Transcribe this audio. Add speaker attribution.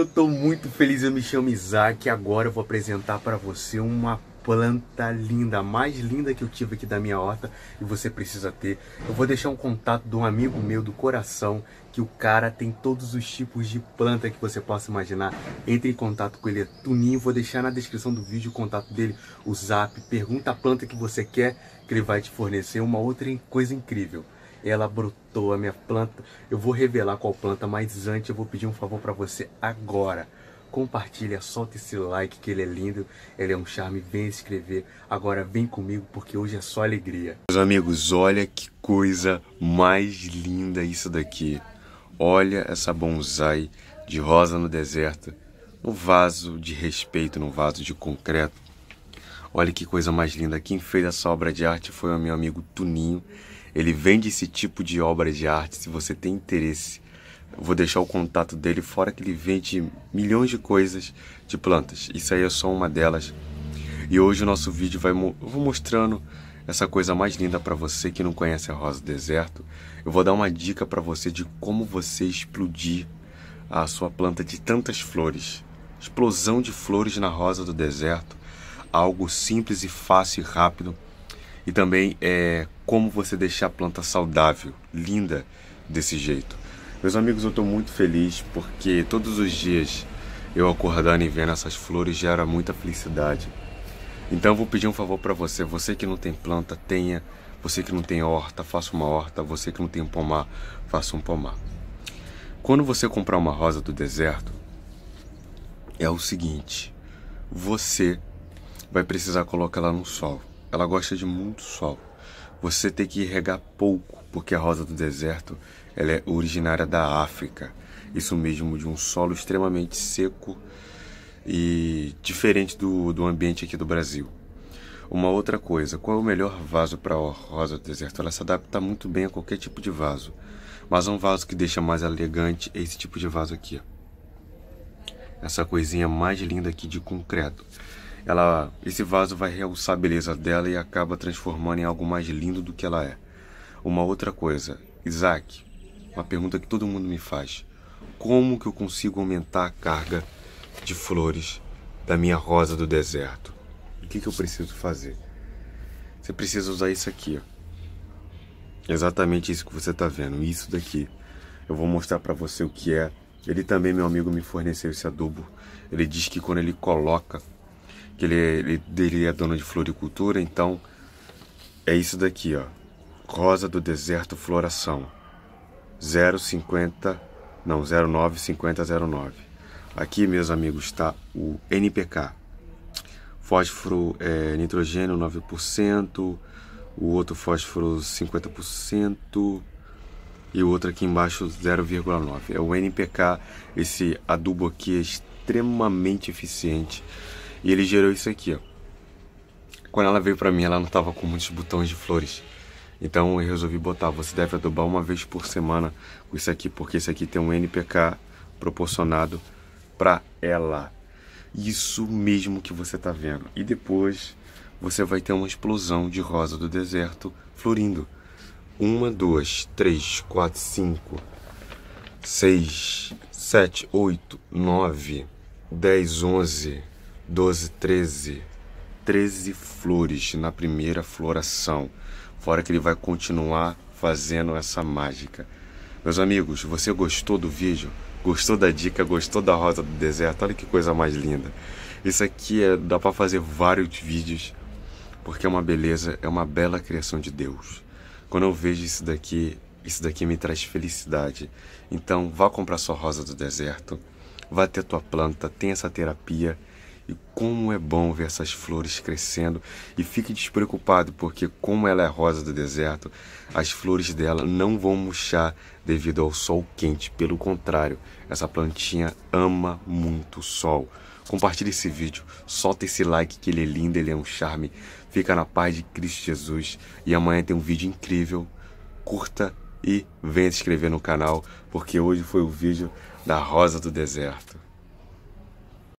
Speaker 1: Eu tô muito feliz, eu me chamo Isaac e agora eu vou apresentar para você uma planta linda, a mais linda que eu tive aqui da minha horta e você precisa ter. Eu vou deixar um contato de um amigo meu do coração, que o cara tem todos os tipos de planta que você possa imaginar. Entre em contato com ele, é Tuninho, vou deixar na descrição do vídeo o contato dele, o zap, pergunta a planta que você quer que ele vai te fornecer, uma outra coisa incrível. Ela brotou a minha planta. Eu vou revelar qual planta, mas antes eu vou pedir um favor para você agora. Compartilha, solta esse like que ele é lindo, ele é um charme, vem escrever Agora vem comigo porque hoje é só alegria. Meus amigos, olha que coisa mais linda isso daqui. Olha essa bonsai de rosa no deserto, no vaso de respeito, no vaso de concreto. Olha que coisa mais linda. Quem fez essa obra de arte foi o meu amigo Tuninho. Ele vende esse tipo de obras de arte. Se você tem interesse, vou deixar o contato dele. Fora que ele vende milhões de coisas de plantas. Isso aí é só uma delas. E hoje o nosso vídeo vai mo vou mostrando essa coisa mais linda para você que não conhece a rosa do deserto. Eu vou dar uma dica para você de como você explodir a sua planta de tantas flores. Explosão de flores na rosa do deserto algo simples e fácil e rápido. E também é como você deixar a planta saudável, linda desse jeito. Meus amigos, eu estou muito feliz porque todos os dias eu acordando e vendo essas flores gera muita felicidade. Então eu vou pedir um favor para você, você que não tem planta, tenha. Você que não tem horta, faça uma horta. Você que não tem pomar, faça um pomar. Quando você comprar uma rosa do deserto, é o seguinte: você vai precisar colocar ela no sol. Ela gosta de muito sol. Você tem que regar pouco, porque a rosa do deserto ela é originária da África. Isso mesmo, de um solo extremamente seco e diferente do, do ambiente aqui do Brasil. Uma outra coisa, qual é o melhor vaso para a rosa do deserto? Ela se adapta muito bem a qualquer tipo de vaso, mas é um vaso que deixa mais elegante é esse tipo de vaso aqui. Essa coisinha mais linda aqui de concreto ela, esse vaso vai realçar a beleza dela e acaba transformando em algo mais lindo do que ela é. Uma outra coisa, Isaac, uma pergunta que todo mundo me faz: como que eu consigo aumentar a carga de flores da minha rosa do deserto? O que, que eu preciso fazer? Você precisa usar isso aqui. Ó. Exatamente isso que você está vendo, isso daqui. Eu vou mostrar para você o que é. Ele também, meu amigo, me forneceu esse adubo. Ele diz que quando ele coloca que ele, é, ele, ele é dono de floricultura, então é isso daqui, ó. Rosa do Deserto Floração. 050 não, 095009. Aqui, meus amigos, está o NPK. Fósforo é, nitrogênio 9%, o outro fósforo 50% e o outro aqui embaixo 0,9. É o NPK, esse adubo aqui é extremamente eficiente e ele gerou isso aqui, ó. Quando ela veio para mim, ela não tava com muitos botões de flores. Então eu resolvi botar, você deve adubar uma vez por semana com isso aqui, porque isso aqui tem um NPK proporcionado para ela. Isso mesmo que você tá vendo. E depois você vai ter uma explosão de rosa do deserto florindo. Uma, duas, três, quatro, cinco, seis, sete, oito, nove, dez, onze, 12, 13. 13 flores na primeira floração. Fora que ele vai continuar fazendo essa mágica. Meus amigos, você gostou do vídeo? Gostou da dica? Gostou da rosa do deserto? Olha que coisa mais linda. Isso aqui é, dá para fazer vários vídeos, porque é uma beleza, é uma bela criação de Deus. Quando eu vejo isso daqui, isso daqui me traz felicidade. Então, vá comprar sua rosa do deserto, vá ter tua planta, tenha essa terapia e como é bom ver essas flores crescendo. E fique despreocupado, porque como ela é rosa do deserto, as flores dela não vão murchar devido ao sol quente. Pelo contrário, essa plantinha ama muito o sol. Compartilhe esse vídeo, solta esse like que ele é lindo, ele é um charme. Fica na paz de Cristo Jesus. E amanhã tem um vídeo incrível. Curta e venha se inscrever no canal, porque hoje foi o vídeo da Rosa do Deserto.